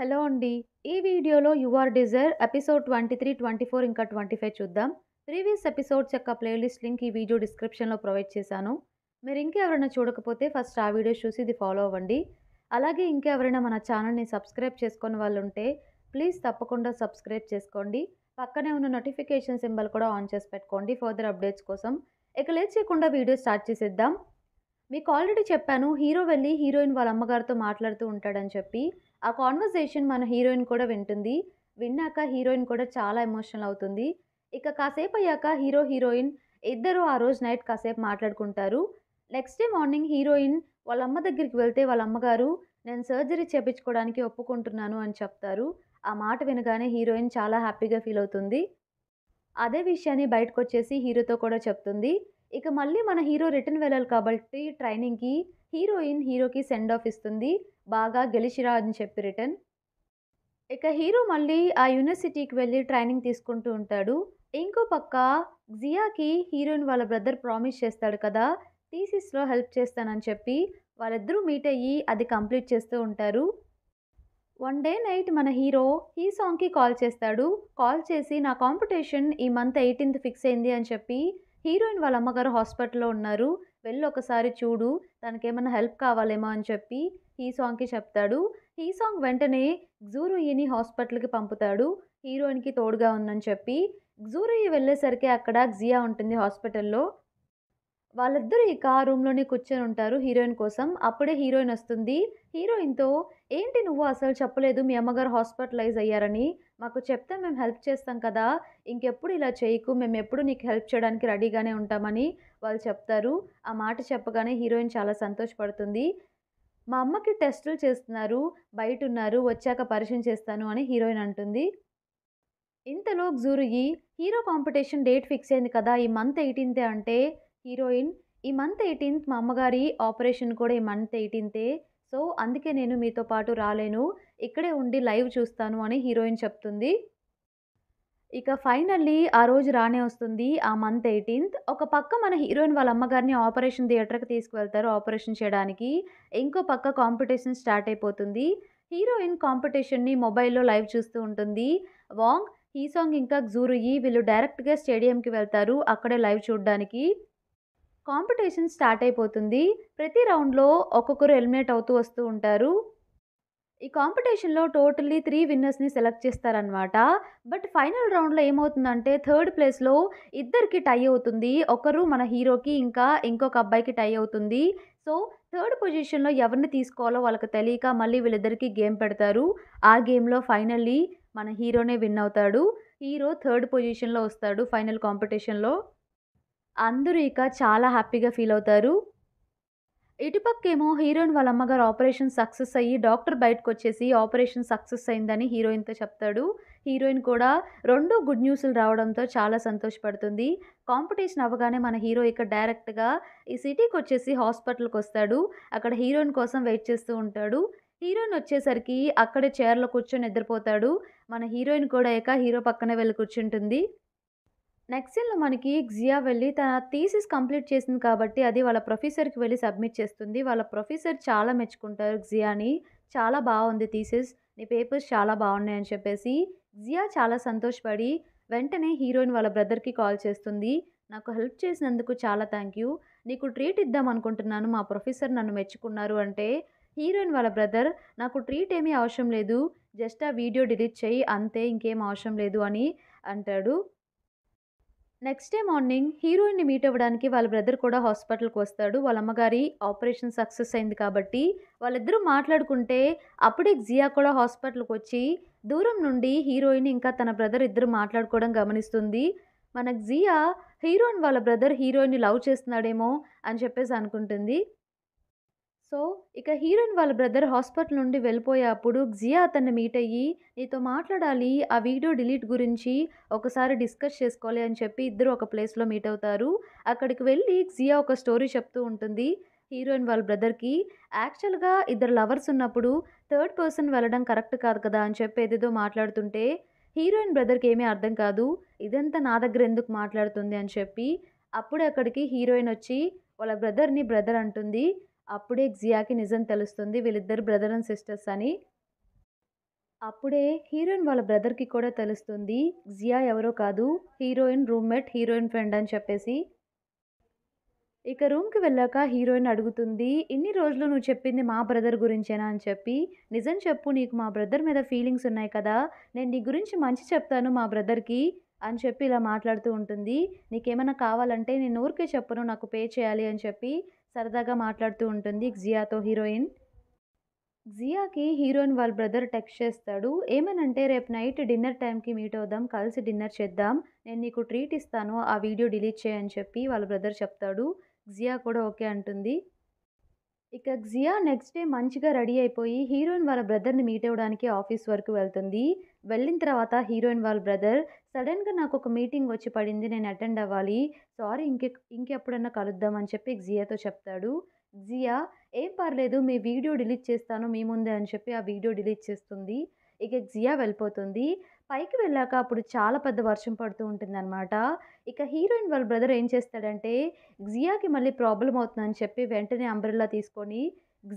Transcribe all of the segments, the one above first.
hello అండి ఈ వీడియోలో our desire episode twenty three twenty four ఇంకా ట్వంటీ ఫైవ్ చూద్దాం ప్రీవియస్ ఎపిసోడ్స్ యొక్క ప్లేలిస్ట్ లింక్ ఈ వీడియో డిస్క్రిప్షన్లో ప్రొవైడ్ చేశాను మీరు ఇంకెవరైనా చూడకపోతే ఫస్ట్ ఆ వీడియో చూసి ఇది ఫాలో అవ్వండి అలాగే ఇంకెవరైనా మన ఛానల్ని సబ్స్క్రైబ్ చేసుకుని వాళ్ళు ఉంటే ప్లీజ్ తప్పకుండా సబ్స్క్రైబ్ చేసుకోండి పక్కనే ఉన్న నోటిఫికేషన్ సింబల్ కూడా ఆన్ చేసి పెట్టుకోండి ఫర్దర్ అప్డేట్స్ కోసం ఇక లేచి చేయకుండా వీడియో స్టార్ట్ చేసేద్దాం మీకు ఆల్రెడీ చెప్పాను హీరో వెళ్ళి హీరోయిన్ వాళ్ళ అమ్మగారితో మాట్లాడుతూ ఉంటాడని చెప్పి ఆ కాన్వర్జేషన్ మన హీరోయిన్ కూడా వింటుంది విన్నాక హీరోయిన్ కూడా చాలా ఎమోషనల్ అవుతుంది ఇక కాసేపు అయ్యాక హీరో హీరోయిన్ ఇద్దరు ఆ రోజు నైట్ కాసేపు మాట్లాడుకుంటారు నెక్స్ట్ డే మార్నింగ్ హీరోయిన్ వాళ్ళ అమ్మ దగ్గరికి వెళ్తే వాళ్ళ అమ్మగారు నేను సర్జరీ చేపించుకోవడానికి ఒప్పుకుంటున్నాను అని చెప్తారు ఆ మాట వినగానే హీరోయిన్ చాలా హ్యాపీగా ఫీల్ అవుతుంది అదే విషయాన్ని బయటకు వచ్చేసి హీరోతో కూడా చెప్తుంది ఇక మళ్ళీ మన హీరో రిటర్న్ వెళ్ళాలి కాబట్టి ట్రైనింగ్కి హీరోయిన్ హీరోకి సెండ్ ఆఫ్ ఇస్తుంది బాగా గెలిచిరా అని చెప్పి రిటర్న్ ఇక హీరో మళ్ళీ ఆ యూనివర్సిటీకి వెళ్ళి ట్రైనింగ్ తీసుకుంటూ ఉంటాడు ఇంకో పక్క జియాకి హీరోయిన్ వాళ్ళ బ్రదర్ ప్రామిస్ చేస్తాడు కదా థీసిస్లో హెల్ప్ చేస్తానని చెప్పి వాళ్ళిద్దరూ మీట్ అయ్యి అది కంప్లీట్ చేస్తూ ఉంటారు వన్ డే నైట్ మన హీరో హీ సాంగ్కి కాల్ చేస్తాడు కాల్ చేసి నా కాంపిటీషన్ ఈ మంత్ ఎయిటీన్త్ ఫిక్స్ అయింది అని చెప్పి హీరోయిన్ వాళ్ళ అమ్మగారు హాస్పిటల్లో ఉన్నారు వెళ్ళి ఒకసారి చూడు తనకేమైనా హెల్ప్ కావాలేమో అని చెప్పి సాంగ్కి చెప్తాడు సాంగ్ వెంటనే జూరుయిని హాస్పిటల్కి పంపుతాడు హీరోయిన్కి తోడుగా ఉందని చెప్పి జూరుయి వెళ్ళేసరికి అక్కడ జియా ఉంటుంది హాస్పిటల్లో వాళ్ళిద్దరూ ఇక రూమ్లోనే కూర్చొని ఉంటారు హీరోయిన్ కోసం అప్పుడే హీరోయిన్ వస్తుంది హీరోయిన్తో ఏంటి నువ్వు అసలు చెప్పలేదు మీ అమ్మగారు హాస్పిటలైజ్ అయ్యారని మాకు చెప్తే మేము హెల్ప్ చేస్తాం కదా ఇంకెప్పుడు ఇలా చేయకు మేము ఎప్పుడు నీకు హెల్ప్ చేయడానికి రెడీగానే ఉంటామని వాళ్ళు చెప్తారు ఆ మాట చెప్పగానే హీరోయిన్ చాలా సంతోషపడుతుంది మా అమ్మకి టెస్టులు చేస్తున్నారు బయట ఉన్నారు వచ్చాక పరిచయం చేస్తాను అని హీరోయిన్ అంటుంది ఇంతలో జూరుయి హీరో కాంపిటీషన్ డేట్ ఫిక్స్ అయింది కదా ఈ మంత్ ఎయిటీన్తే అంటే హీరోయిన్ ఈ మంత్ ఎయిటీన్త్ మా అమ్మగారి ఆపరేషన్ కూడా ఈ మంత్ ఎయిటీన్తే సో అందుకే నేను మీతో పాటు రాలేను ఇక్కడే ఉండి లైవ్ చూస్తాను అని హీరోయిన్ చెప్తుంది ఇక ఫైనల్లీ ఆ రోజు రానే వస్తుంది ఆ మంత్ ఎయిటీన్త్ ఒక పక్క మన హీరోయిన్ వాళ్ళ అమ్మగారిని ఆపరేషన్ థియేటర్కి తీసుకువెళ్తారు ఆపరేషన్ చేయడానికి ఇంకో పక్క కాంపిటీషన్ స్టార్ట్ అయిపోతుంది హీరోయిన్ కాంపిటీషన్ని మొబైల్లో లైవ్ చూస్తూ ఉంటుంది వాంగ్ హీ సాంగ్ ఇంకా జూరుయి వీళ్ళు డైరెక్ట్గా స్టేడియంకి వెళ్తారు అక్కడే లైవ్ చూడడానికి కాంపిటీషన్ స్టార్ట్ అయిపోతుంది ప్రతి రౌండ్లో ఒక్కొక్కరు ఎలిమినేట్ అవుతూ వస్తూ ఉంటారు ఈ కాంపిటీషన్లో టోటల్లీ త్రీ విన్నర్స్ని సెలెక్ట్ చేస్తారనమాట బట్ ఫైనల్ రౌండ్లో ఏమవుతుందంటే థర్డ్ ప్లేస్లో ఇద్దరికి టై అవుతుంది ఒకరు మన హీరోకి ఇంకా ఇంకొక అబ్బాయికి టై అవుతుంది సో థర్డ్ పొజిషన్లో ఎవరిని తీసుకోవాలో వాళ్ళకి తెలియక మళ్ళీ వీళ్ళిద్దరికీ గేమ్ పెడతారు ఆ గేమ్లో ఫైనల్లీ మన హీరోనే విన్ అవుతాడు హీరో థర్డ్ పొజిషన్లో వస్తాడు ఫైనల్ కాంపిటీషన్లో అందరూ ఇక చాలా హ్యాపీగా ఫీల్ అవుతారు ఇటుపక్కేమో హీరోయిన్ వాళ్ళ అమ్మగారు ఆపరేషన్ సక్సెస్ అయ్యి డాక్టర్ బయటకు వచ్చేసి ఆపరేషన్ సక్సెస్ అయిందని హీరోయిన్తో చెప్తాడు హీరోయిన్ కూడా రెండు గుడ్ న్యూస్లు రావడంతో చాలా సంతోషపడుతుంది కాంపిటీషన్ అవ్వగానే మన హీరో ఇక్కడ డైరెక్ట్గా ఈ సిటీకి వచ్చేసి హాస్పిటల్కి వస్తాడు అక్కడ హీరోయిన్ కోసం వెయిట్ చేస్తూ ఉంటాడు హీరోయిన్ వచ్చేసరికి అక్కడే చైర్లో కూర్చొని నిద్రపోతాడు మన హీరోయిన్ కూడా ఇక హీరో పక్కనే వెళ్ళి కూర్చుంటుంది నెక్స్ట్ సీన్లో మనకి జియా వెళ్ళి తన థీసిస్ కంప్లీట్ చేసింది కాబట్టి అది వాళ్ళ ప్రొఫెసర్కి వెళ్ళి సబ్మిట్ చేస్తుంది వాళ్ళ ప్రొఫెసర్ చాలా మెచ్చుకుంటారు జియాని చాలా బాగుంది థీసిస్ నీ పేపర్స్ చాలా బాగున్నాయి అని చెప్పేసి జియా చాలా సంతోషపడి వెంటనే హీరోయిన్ వాళ్ళ బ్రదర్కి కాల్ చేస్తుంది నాకు హెల్ప్ చేసినందుకు చాలా థ్యాంక్ యూ నీకు ట్రీట్ ఇద్దాం అనుకుంటున్నాను మా ప్రొఫెసర్ నన్ను మెచ్చుకున్నారు అంటే హీరోయిన్ వాళ్ళ బ్రదర్ నాకు ట్రీట్ ఏమీ అవసరం లేదు జస్ట్ ఆ వీడియో డిలీట్ చేయి అంతే ఇంకేం అవసరం లేదు అని అంటాడు నెక్స్ట్ డే మార్నింగ్ హీరోయిన్ని మీట్ అవ్వడానికి వాళ్ళ బ్రదర్ కూడా హాస్పిటల్కి వస్తాడు వాళ్ళ అమ్మగారి ఆపరేషన్ సక్సెస్ అయింది కాబట్టి వాళ్ళిద్దరూ మాట్లాడుకుంటే అప్పుడే జియా కూడా హాస్పిటల్కి వచ్చి దూరం నుండి హీరోయిన్ ఇంకా తన బ్రదర్ ఇద్దరు మాట్లాడుకోవడం గమనిస్తుంది మనకు జియా హీరోయిన్ వాళ్ళ బ్రదర్ హీరోయిన్ని లవ్ చేస్తున్నాడేమో అని చెప్పేసి అనుకుంటుంది సో ఇక హీరోయిన్ వాళ్ళ బ్రదర్ హాస్పిటల్ నుండి వెళ్ళిపోయే అప్పుడు జియా అతన్ని మీట్ అయ్యి నీతో మాట్లాడాలి ఆ వీడియో డిలీట్ గురించి ఒకసారి డిస్కస్ చేసుకోవాలి అని చెప్పి ఇద్దరు ఒక ప్లేస్లో మీట్ అవుతారు అక్కడికి వెళ్ళి జియా ఒక స్టోరీ చెప్తూ ఉంటుంది హీరోయిన్ వాళ్ళ బ్రదర్కి యాక్చువల్గా ఇద్దరు లవర్స్ ఉన్నప్పుడు థర్డ్ పర్సన్ వెళ్ళడం కరెక్ట్ కాదు కదా అని చెప్పి ఏదేదో మాట్లాడుతుంటే హీరోయిన్ బ్రదర్కి ఏమీ అర్థం కాదు ఇదంతా నా దగ్గర ఎందుకు మాట్లాడుతుంది అని చెప్పి అప్పుడే అక్కడికి హీరోయిన్ వచ్చి వాళ్ళ బ్రదర్ని బ్రదర్ అంటుంది అప్పుడే జియాకి నిజం తెలుస్తుంది వీళ్ళిద్దరు బ్రదర్ అండ్ సిస్టర్స్ అని అప్పుడే హీరోయిన్ వాళ్ళ బ్రదర్కి కూడా తెలుస్తుంది జియా ఎవరో కాదు హీరోయిన్ రూమ్మేట్ హీరోయిన్ ఫ్రెండ్ అని చెప్పేసి ఇక రూమ్కి వెళ్ళాక హీరోయిన్ అడుగుతుంది ఇన్ని రోజులు నువ్వు చెప్పింది మా బ్రదర్ గురించేనా అని చెప్పి నిజం చెప్పు నీకు మా బ్రదర్ మీద ఫీలింగ్స్ ఉన్నాయి కదా నేను నీ గురించి మంచి చెప్తాను మా బ్రదర్కి అని చెప్పి ఇలా మాట్లాడుతూ ఉంటుంది నీకేమైనా కావాలంటే నేను ఊరికే చెప్పను నాకు పే చేయాలి అని చెప్పి సరదాగా మాట్లాడుతూ ఉంటుంది జియాతో హీరోయిన్ జియాకి హీరోయిన్ వాళ్ళ బ్రదర్ టెక్స్ట్ చేస్తాడు ఏమనంటే రేపు నైట్ డిన్నర్ టైంకి మీట్ అవుదాం కలిసి డిన్నర్ చేద్దాం నేను నీకు ట్రీట్ ఇస్తాను ఆ వీడియో డిలీట్ చేయని చెప్పి వాళ్ళ బ్రదర్ చెప్తాడు జియా కూడా ఓకే అంటుంది ఇక జియా నెక్స్ట్ డే మంచిగా రెడీ అయిపోయి హీరోయిన్ వాళ్ళ బ్రదర్ని మీట్ అవ్వడానికి ఆఫీస్ వరకు వెళ్తుంది వెళ్ళిన తర్వాత హీరోయిన్ వాళ్ళ బ్రదర్ సడన్గా నాకు ఒక మీటింగ్ వచ్చి పడింది నేను అటెండ్ అవ్వాలి సారీ ఇంకె ఇంకెప్పుడన్నా కలుద్దాం అని చెప్పి జియాతో చెప్తాడు జియా ఏం పర్లేదు మీ వీడియో డిలీట్ చేస్తాను మీ ముందే అని చెప్పి ఆ వీడియో డిలీట్ చేస్తుంది ఇక జియా వెళ్ళిపోతుంది పైకి వెళ్ళాక అప్పుడు చాలా పెద్ద వర్షం పడుతూ ఉంటుందన్నమాట ఇక హీరోయిన్ వాళ్ళ బ్రదర్ ఏం చేస్తాడంటే జియాకి మళ్ళీ ప్రాబ్లం అవుతుందని చెప్పి వెంటనే అంబ్రెల్లా తీసుకొని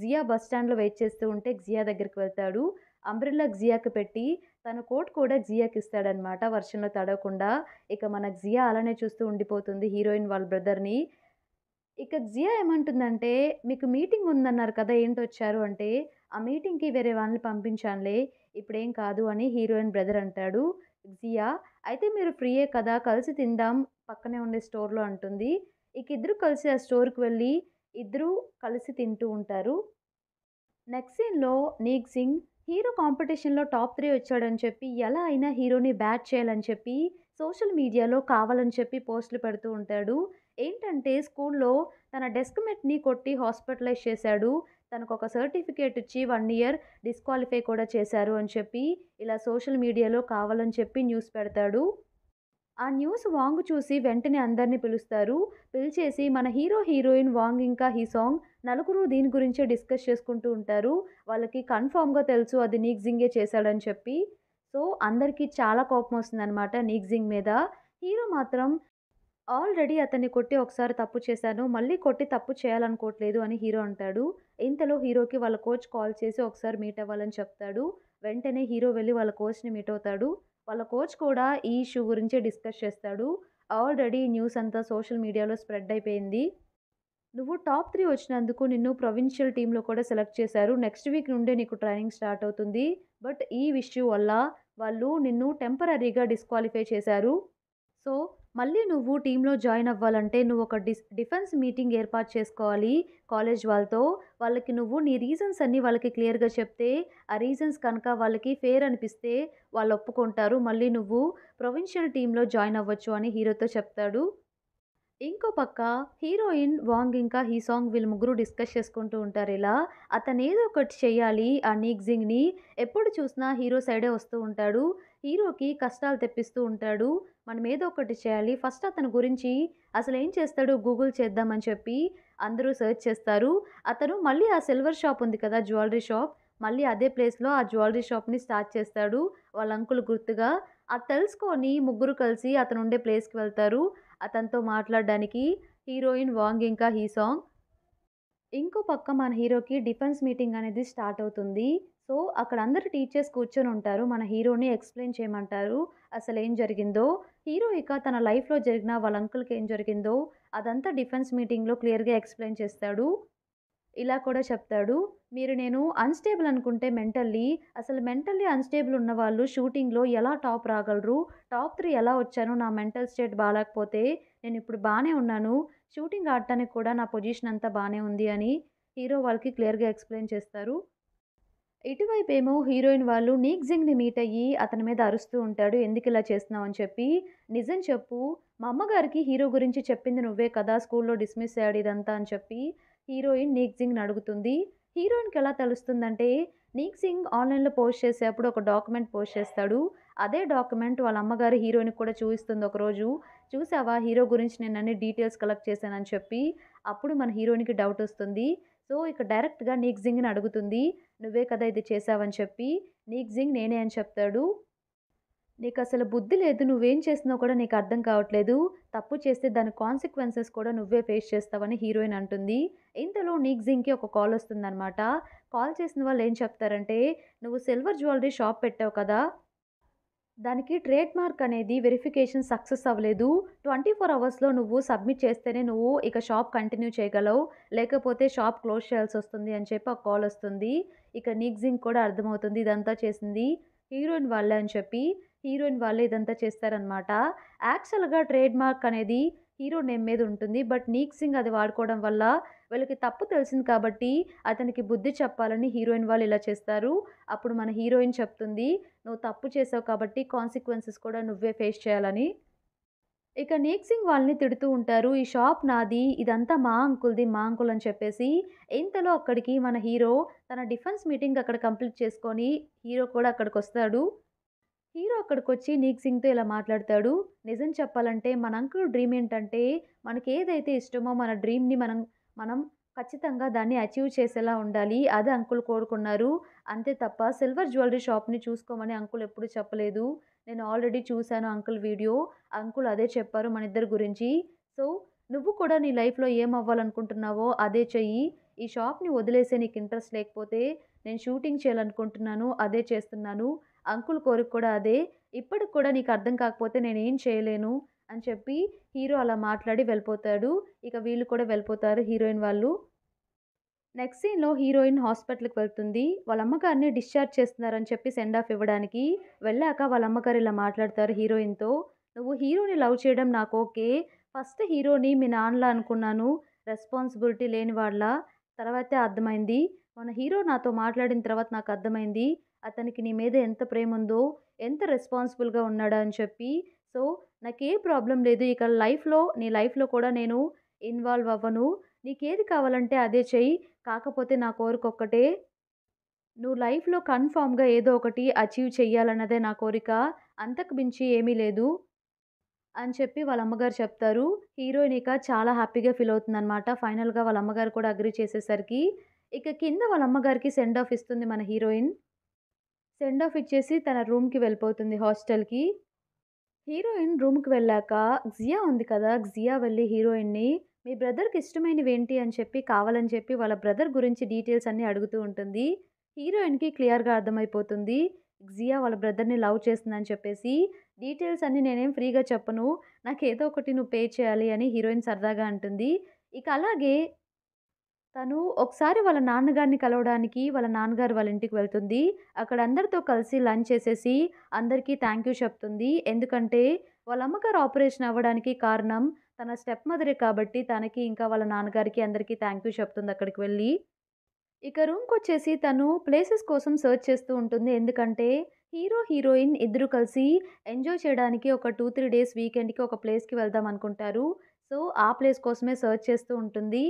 జియా బస్ స్టాండ్లో వెయిట్ చేస్తూ ఉంటే జియా దగ్గరికి వెళ్తాడు అంబ్రిల్లా జియాకి పెట్టి తన కోట్ కూడా జియాకి ఇస్తాడనమాట వర్షంలో తడవకుండా ఇక మన జియా అలానే చూస్తూ ఉండిపోతుంది హీరోయిన్ వాళ్ళ బ్రదర్ని ఇక జియా ఏమంటుందంటే మీకు మీటింగ్ ఉందన్నారు కదా ఏంటి వచ్చారు అంటే ఆ మీటింగ్కి వేరే వాళ్ళని పంపించానులే ఇప్పుడేం కాదు అని హీరోయిన్ బ్రదర్ అంటాడు జియా అయితే మీరు ఫ్రీయే కదా కలిసి తిందాం పక్కనే ఉండే స్టోర్లో అంటుంది ఇక ఇద్దరు కలిసి ఆ స్టోర్కి వెళ్ళి ఇద్దరూ కలిసి తింటూ ఉంటారు నెక్స్ట్ సీన్లో నీక్ సింగ్ హీరో కాంపిటీషన్లో టాప్ త్రీ వచ్చాడని చెప్పి ఎలా అయినా హీరోని బ్యాట్ చేయాలని చెప్పి సోషల్ మీడియాలో కావాలని చెప్పి పోస్టులు పెడుతూ ఉంటాడు ఏంటంటే స్కూల్లో తన డెస్క్ మెట్ని కొట్టి హాస్పిటలైజ్ చేశాడు తనకు ఒక సర్టిఫికేట్ ఇచ్చి వన్ ఇయర్ డిస్క్వాలిఫై కూడా చేశారు అని చెప్పి ఇలా సోషల్ మీడియాలో కావాలని చెప్పి న్యూస్ పెడతాడు ఆ న్యూస్ వాంగ్ చూసి వెంటనే అందరినీ పిలుస్తారు పిలిచేసి మన హీరో హీరోయిన్ వాంగ్ ఇంకా హీ సాంగ్ నలుగురు దీని గురించే డిస్కస్ చేసుకుంటూ ఉంటారు వాళ్ళకి కన్ఫామ్గా తెలుసు అది జింగే చేశాడని చెప్పి సో అందరికీ చాలా కోపం వస్తుందన్నమాట జింగ్ మీద హీరో మాత్రం ఆల్రెడీ అతన్ని కొట్టి ఒకసారి తప్పు చేశాను మళ్ళీ కొట్టి తప్పు చేయాలనుకోవట్లేదు అని హీరో అంటాడు ఇంతలో హీరోకి వాళ్ళ కోచ్ కాల్ చేసి ఒకసారి మీట్ అవ్వాలని చెప్తాడు వెంటనే హీరో వెళ్ళి వాళ్ళ కోచ్ని మీట్ అవుతాడు వాళ్ళ కోచ్ కూడా ఈ ఇష్యూ గురించే డిస్కస్ చేస్తాడు ఆల్రెడీ న్యూస్ అంతా సోషల్ మీడియాలో స్ప్రెడ్ అయిపోయింది నువ్వు టాప్ త్రీ వచ్చినందుకు నిన్ను ప్రొవిన్షియల్ టీంలో కూడా సెలెక్ట్ చేశారు నెక్స్ట్ వీక్ నుండే నీకు ట్రైనింగ్ స్టార్ట్ అవుతుంది బట్ ఈ ఇష్యూ వల్ల వాళ్ళు నిన్ను టెంపరీగా డిస్క్వాలిఫై చేశారు సో మళ్ళీ నువ్వు టీంలో జాయిన్ అవ్వాలంటే నువ్వు ఒక డిస్ డిఫెన్స్ మీటింగ్ ఏర్పాటు చేసుకోవాలి కాలేజ్ వాళ్ళతో వాళ్ళకి నువ్వు నీ రీజన్స్ అన్నీ వాళ్ళకి క్లియర్గా చెప్తే ఆ రీజన్స్ కనుక వాళ్ళకి ఫేర్ అనిపిస్తే వాళ్ళు ఒప్పుకుంటారు మళ్ళీ నువ్వు ప్రొవిన్షియల్ టీంలో జాయిన్ అవ్వచ్చు అని హీరోతో చెప్తాడు ఇంకో పక్క హీరోయిన్ వాంగ్ ఇంకా హీ సాంగ్ వీళ్ళు ముగ్గురు డిస్కస్ చేసుకుంటూ ఉంటారు ఇలా అతను ఏదో ఒకటి చేయాలి ఆ నీగ్జింగ్ని ఎప్పుడు చూసినా హీరో సైడే వస్తూ ఉంటాడు హీరోకి కష్టాలు తెప్పిస్తూ ఉంటాడు మనం ఏదో ఒకటి చేయాలి ఫస్ట్ అతని గురించి అసలు ఏం చేస్తాడు గూగుల్ చేద్దామని చెప్పి అందరూ సెర్చ్ చేస్తారు అతను మళ్ళీ ఆ సిల్వర్ షాప్ ఉంది కదా జ్యువెలరీ షాప్ మళ్ళీ అదే ప్లేస్లో ఆ జ్యువెలరీ షాప్ని స్టార్ట్ చేస్తాడు వాళ్ళ అంకుల్ గుర్తుగా అది తెలుసుకొని ముగ్గురు కలిసి అతను ఉండే ప్లేస్కి వెళ్తారు అతనితో మాట్లాడడానికి హీరోయిన్ వాంగ్ ఇంకా హీ సాంగ్ ఇంకో పక్క మన హీరోకి డిఫెన్స్ మీటింగ్ అనేది స్టార్ట్ అవుతుంది సో అక్కడ అందరు టీచర్స్ కూర్చొని ఉంటారు మన హీరోని ఎక్స్ప్లెయిన్ చేయమంటారు అసలు ఏం జరిగిందో హీరో ఇక తన లైఫ్లో జరిగిన వాళ్ళ అంకుల్కి ఏం జరిగిందో అదంతా డిఫెన్స్ మీటింగ్లో క్లియర్గా ఎక్స్ప్లెయిన్ చేస్తాడు ఇలా కూడా చెప్తాడు మీరు నేను అన్స్టేబుల్ అనుకుంటే మెంటల్లీ అసలు మెంటల్లీ అన్స్టేబుల్ ఉన్న వాళ్ళు షూటింగ్లో ఎలా టాప్ రాగలరు టాప్ త్రీ ఎలా వచ్చాను నా మెంటల్ స్టేట్ బాగాలేకపోతే నేను ఇప్పుడు బాగానే ఉన్నాను షూటింగ్ ఆడటానికి కూడా నా పొజిషన్ అంతా బాగానే ఉంది అని హీరో వాళ్ళకి క్లియర్గా ఎక్స్ప్లెయిన్ చేస్తారు ఇటువైపేమో హీరోయిన్ వాళ్ళు నీక్ జింగ్ని మీట్ అయ్యి అతని మీద అరుస్తూ ఉంటాడు ఎందుకు ఇలా చేస్తున్నావు అని చెప్పి నిజం చెప్పు మా అమ్మగారికి హీరో గురించి చెప్పింది నువ్వే కదా స్కూల్లో డిస్మిస్ అయ్యాడు ఇదంతా అని చెప్పి హీరోయిన్ నీక్ జింగ్ని అడుగుతుంది హీరోయిన్కి ఎలా తెలుస్తుందంటే నీక్ సింగ్ ఆన్లైన్లో పోస్ట్ చేసేప్పుడు ఒక డాక్యుమెంట్ పోస్ట్ చేస్తాడు అదే డాక్యుమెంట్ వాళ్ళ అమ్మగారు హీరోయిన్కి కూడా చూపిస్తుంది ఒకరోజు చూసావా హీరో గురించి నేను అన్ని డీటెయిల్స్ కలెక్ట్ చేశానని చెప్పి అప్పుడు మన హీరోయిన్కి డౌట్ వస్తుంది సో ఇక డైరెక్ట్గా నీక్ జింగ్ని అడుగుతుంది నువ్వే కదా ఇది చేసావని చెప్పి నీక్ జింగ్ నేనే అని చెప్తాడు నీకు అసలు బుద్ధి లేదు నువ్వేం చేసినావు కూడా నీకు అర్థం కావట్లేదు తప్పు చేస్తే దాని కాన్సిక్వెన్సెస్ కూడా నువ్వే ఫేస్ చేస్తావని హీరోయిన్ అంటుంది ఇంతలో నీక్ జింగ్కి ఒక కాల్ వస్తుందన్నమాట కాల్ చేసిన వాళ్ళు ఏం చెప్తారంటే నువ్వు సిల్వర్ జ్యువెలరీ షాప్ పెట్టావు కదా దానికి ట్రేడ్ మార్క్ అనేది వెరిఫికేషన్ సక్సెస్ అవ్వలేదు ట్వంటీ ఫోర్ అవర్స్లో నువ్వు సబ్మిట్ చేస్తేనే నువ్వు ఇక షాప్ కంటిన్యూ చేయగలవు లేకపోతే షాప్ క్లోజ్ చేయాల్సి వస్తుంది అని చెప్పి ఒక కాల్ వస్తుంది ఇక నిగ్జింగ్ కూడా అర్థమవుతుంది ఇదంతా చేసింది హీరోయిన్ వాళ్ళే అని చెప్పి హీరోయిన్ వాళ్ళే ఇదంతా చేస్తారనమాట యాక్చువల్గా ట్రేడ్ మార్క్ అనేది హీరో నేమ్ మీద ఉంటుంది బట్ నీక్ సింగ్ అది వాడుకోవడం వల్ల వీళ్ళకి తప్పు తెలిసింది కాబట్టి అతనికి బుద్ధి చెప్పాలని హీరోయిన్ వాళ్ళు ఇలా చేస్తారు అప్పుడు మన హీరోయిన్ చెప్తుంది నువ్వు తప్పు చేసావు కాబట్టి కాన్సిక్వెన్సెస్ కూడా నువ్వే ఫేస్ చేయాలని ఇక నీక్ సింగ్ వాళ్ళని తిడుతూ ఉంటారు ఈ షాప్ నాది ఇదంతా మా అంకుల్ది మా అంకుల్ అని చెప్పేసి ఇంతలో అక్కడికి మన హీరో తన డిఫెన్స్ మీటింగ్ అక్కడ కంప్లీట్ చేసుకొని హీరో కూడా అక్కడికి వస్తాడు హీరో అక్కడికి వచ్చి నీక్ సింగ్తో ఇలా మాట్లాడతాడు నిజం చెప్పాలంటే మన అంకుల్ డ్రీమ్ ఏంటంటే మనకి ఏదైతే ఇష్టమో మన డ్రీమ్ని మనం మనం ఖచ్చితంగా దాన్ని అచీవ్ చేసేలా ఉండాలి అది అంకుల్ కోరుకున్నారు అంతే తప్ప సిల్వర్ జ్యువెలరీ షాప్ని చూసుకోమని అంకుల్ ఎప్పుడు చెప్పలేదు నేను ఆల్రెడీ చూశాను అంకుల్ వీడియో అంకుల్ అదే చెప్పారు మన ఇద్దరి గురించి సో నువ్వు కూడా నీ లైఫ్లో ఏం అవ్వాలనుకుంటున్నావో అదే చెయ్యి ఈ షాప్ని వదిలేసే నీకు ఇంట్రెస్ట్ లేకపోతే నేను షూటింగ్ చేయాలనుకుంటున్నాను అదే చేస్తున్నాను అంకుల్ కోరిక కూడా అదే ఇప్పటికి కూడా నీకు అర్థం కాకపోతే నేనేం చేయలేను అని చెప్పి హీరో అలా మాట్లాడి వెళ్ళిపోతాడు ఇక వీళ్ళు కూడా వెళ్ళిపోతారు హీరోయిన్ వాళ్ళు నెక్స్ట్ సీన్లో హీరోయిన్ హాస్పిటల్కి వెళ్తుంది వాళ్ళ అమ్మగారిని డిశ్చార్జ్ చేస్తున్నారని చెప్పి సెండ్ ఆఫ్ ఇవ్వడానికి వెళ్ళాక వాళ్ళ అమ్మగారు ఇలా మాట్లాడతారు హీరోయిన్తో నువ్వు హీరోని లవ్ చేయడం నాకు ఓకే ఫస్ట్ హీరోని మీ నాన్నలా అనుకున్నాను రెస్పాన్సిబిలిటీ లేని వాళ్ళ తర్వాతే అర్థమైంది మన హీరో నాతో మాట్లాడిన తర్వాత నాకు అర్థమైంది అతనికి నీ మీద ఎంత ప్రేమ ఉందో ఎంత రెస్పాన్సిబుల్గా ఉన్నాడా అని చెప్పి సో నాకు ఏ ప్రాబ్లం లేదు ఇక లైఫ్లో నీ లైఫ్లో కూడా నేను ఇన్వాల్వ్ అవ్వను నీకేది కావాలంటే అదే చెయ్యి కాకపోతే నా కోరిక ఒక్కటే నువ్వు లైఫ్లో కన్ఫామ్గా ఏదో ఒకటి అచీవ్ చేయాలన్నదే నా కోరిక అంతకు మించి ఏమీ లేదు అని చెప్పి వాళ్ళ అమ్మగారు చెప్తారు హీరోయిన్ ఇక చాలా హ్యాపీగా ఫీల్ అనమాట ఫైనల్గా వాళ్ళ అమ్మగారు కూడా అగ్రి చేసేసరికి ఇక కింద వాళ్ళ అమ్మగారికి సెండ్ ఆఫ్ ఇస్తుంది మన హీరోయిన్ సెండ్ ఆఫ్ ఇచ్చేసి తన రూమ్కి వెళ్ళిపోతుంది హాస్టల్కి హీరోయిన్ రూమ్కి వెళ్ళాక జియా ఉంది కదా జియా వెళ్ళి హీరోయిన్ని మీ బ్రదర్కి ఇష్టమైనవి ఏంటి అని చెప్పి కావాలని చెప్పి వాళ్ళ బ్రదర్ గురించి డీటెయిల్స్ అన్నీ అడుగుతూ ఉంటుంది హీరోయిన్కి క్లియర్గా అర్థమైపోతుంది జియా వాళ్ళ బ్రదర్ని లవ్ చేస్తుందని చెప్పేసి డీటెయిల్స్ అన్నీ నేనేం ఫ్రీగా చెప్పను నాకు ఏదో ఒకటి నువ్వు పే చేయాలి అని హీరోయిన్ సరదాగా అంటుంది ఇక అలాగే తను ఒకసారి వాళ్ళ నాన్నగారిని కలవడానికి వాళ్ళ నాన్నగారు వాళ్ళ ఇంటికి వెళ్తుంది అక్కడ అందరితో కలిసి లంచ్ చేసేసి అందరికీ థ్యాంక్ యూ చెప్తుంది ఎందుకంటే వాళ్ళ అమ్మగారు ఆపరేషన్ అవ్వడానికి కారణం తన స్టెప్ మదరే కాబట్టి తనకి ఇంకా వాళ్ళ నాన్నగారికి అందరికీ థ్యాంక్ యూ చెప్తుంది అక్కడికి వెళ్ళి ఇక రూమ్కి వచ్చేసి తను ప్లేసెస్ కోసం సర్చ్ చేస్తూ ఉంటుంది ఎందుకంటే హీరో హీరోయిన్ ఇద్దరు కలిసి ఎంజాయ్ చేయడానికి ఒక టూ త్రీ డేస్ వీకెండ్కి ఒక ప్లేస్కి వెళ్దాం అనుకుంటారు సో ఆ ప్లేస్ కోసమే సర్చ్ చేస్తూ ఉంటుంది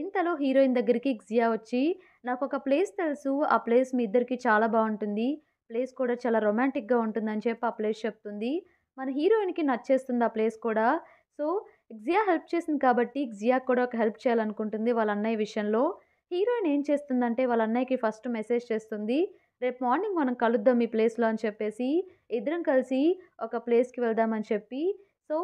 ఇంతలో హీరోయిన్ దగ్గరికి జియా వచ్చి నాకు ఒక ప్లేస్ తెలుసు ఆ ప్లేస్ మీ ఇద్దరికి చాలా బాగుంటుంది ప్లేస్ కూడా చాలా రొమాంటిక్గా ఉంటుందని చెప్పి ఆ ప్లేస్ చెప్తుంది మన హీరోయిన్కి నచ్చేస్తుంది ఆ ప్లేస్ కూడా సో జియా హెల్ప్ చేసింది కాబట్టి జియా కూడా ఒక హెల్ప్ చేయాలనుకుంటుంది వాళ్ళ అన్నయ్య విషయంలో హీరోయిన్ ఏం చేస్తుందంటే వాళ్ళ అన్నయ్యకి ఫస్ట్ మెసేజ్ చేస్తుంది రేపు మార్నింగ్ మనం కలుద్దాం ఈ ప్లేస్లో అని చెప్పేసి ఇద్దరం కలిసి ఒక ప్లేస్కి వెళ్దామని చెప్పి సో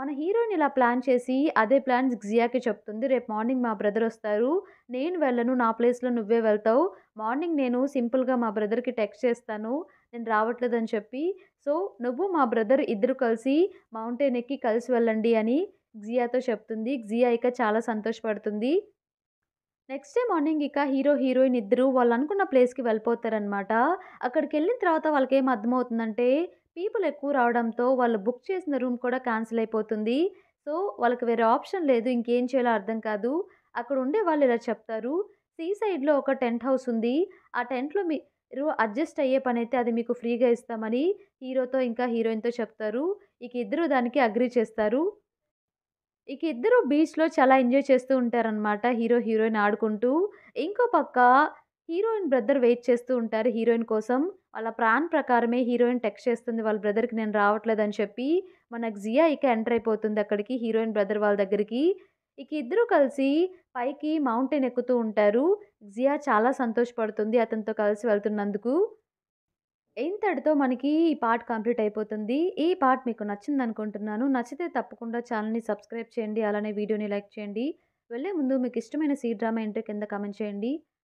మన హీరోయిన్ ఇలా ప్లాన్ చేసి అదే ప్లాన్ జియాకి చెప్తుంది రేపు మార్నింగ్ మా బ్రదర్ వస్తారు నేను వెళ్ళను నా ప్లేస్లో నువ్వే వెళ్తావు మార్నింగ్ నేను సింపుల్గా మా బ్రదర్కి టెక్స్ట్ చేస్తాను నేను రావట్లేదని చెప్పి సో నువ్వు మా బ్రదర్ ఇద్దరు కలిసి మౌంటైన్ ఎక్కి కలిసి వెళ్ళండి అని జియాతో చెప్తుంది జియా ఇక చాలా సంతోషపడుతుంది నెక్స్ట్ డే మార్నింగ్ ఇక హీరో హీరోయిన్ ఇద్దరు వాళ్ళు అనుకున్న ప్లేస్కి వెళ్ళిపోతారనమాట అక్కడికి వెళ్ళిన తర్వాత వాళ్ళకి ఏం అర్థమవుతుందంటే పీపుల్ ఎక్కువ రావడంతో వాళ్ళు బుక్ చేసిన రూమ్ కూడా క్యాన్సిల్ అయిపోతుంది సో వాళ్ళకి వేరే ఆప్షన్ లేదు ఇంకేం చేయాలో అర్థం కాదు అక్కడ ఉండే వాళ్ళు ఇలా చెప్తారు సీ సైడ్లో ఒక టెంట్ హౌస్ ఉంది ఆ టెంట్లో మీరు అడ్జస్ట్ అయ్యే పని అయితే అది మీకు ఫ్రీగా ఇస్తామని హీరోతో ఇంకా హీరోయిన్తో చెప్తారు ఇక ఇద్దరు దానికి అగ్రి చేస్తారు ఇక ఇద్దరు బీచ్లో చాలా ఎంజాయ్ చేస్తూ ఉంటారనమాట హీరో హీరోయిన్ ఆడుకుంటూ ఇంకో పక్క హీరోయిన్ బ్రదర్ వెయిట్ చేస్తూ ఉంటారు హీరోయిన్ కోసం వాళ్ళ ప్రాణ్ ప్రకారమే హీరోయిన్ టెక్స్ట్ చేస్తుంది వాళ్ళ బ్రదర్కి నేను రావట్లేదని చెప్పి మనకు జియా ఇక ఎంటర్ అయిపోతుంది అక్కడికి హీరోయిన్ బ్రదర్ వాళ్ళ దగ్గరికి ఇక ఇద్దరు కలిసి పైకి మౌంటైన్ ఎక్కుతూ ఉంటారు జియా చాలా సంతోషపడుతుంది అతనితో కలిసి వెళ్తున్నందుకు ఇంతటితో మనకి ఈ పార్ట్ కంప్లీట్ అయిపోతుంది ఈ పార్ట్ మీకు నచ్చింది అనుకుంటున్నాను నచ్చితే తప్పకుండా ఛానల్ని సబ్స్క్రైబ్ చేయండి అలానే వీడియోని లైక్ చేయండి వెళ్ళే ముందు మీకు ఇష్టమైన సీ డ్రామా ఏంటో కింద కమెంట్ చేయండి